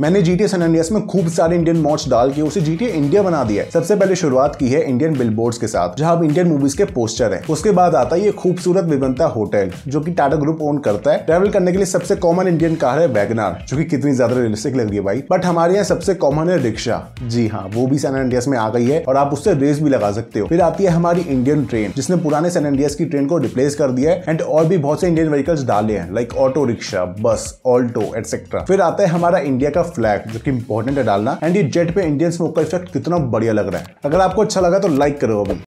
मैंने G T सनंडियस में खूब सारे इंडियन मॉड्स डाल के उसे जीटीए इंडिया बना दिया है सबसे पहले शुरुआत की है इंडियन बिलबोर्ड्स के साथ जहां इंडियन मूवीज के पोस्टर हैं उसके बाद आता है ये खूबसूरत विवंता होटल जो कि टाटा ग्रुप ओन करता है ट्रेवल करने के लिए सबसे कॉमन इंडियन कार है वैगनार जो कि कितनी ज्यादा रियलिस्टिक लग रही है भाई बट हमारे यहाँ सबसे कॉमन है रिक्शा जी हाँ वो भी सन एंडियस में आ गई है और आप उससे रेस भी लगा सकते हो फिर आती है हमारी इंडियन ट्रेन जिसने पुराने सन एंडियस की ट्रेन को रिप्लेस कर दिया है एंड और भी बहुत से इंडियन व्हीकल्स डाले हैं like auto rickshaw bus Alto etcetera फिर आता है हमारा इंडिया का फ्लैग जो कि इंपॉर्टेंट है डालना एंड ये जेट पे इंडियन स्मोक का इफेक्ट कितना बढ़िया लग रहा है अगर आपको अच्छा लगा तो लाइक करो अभी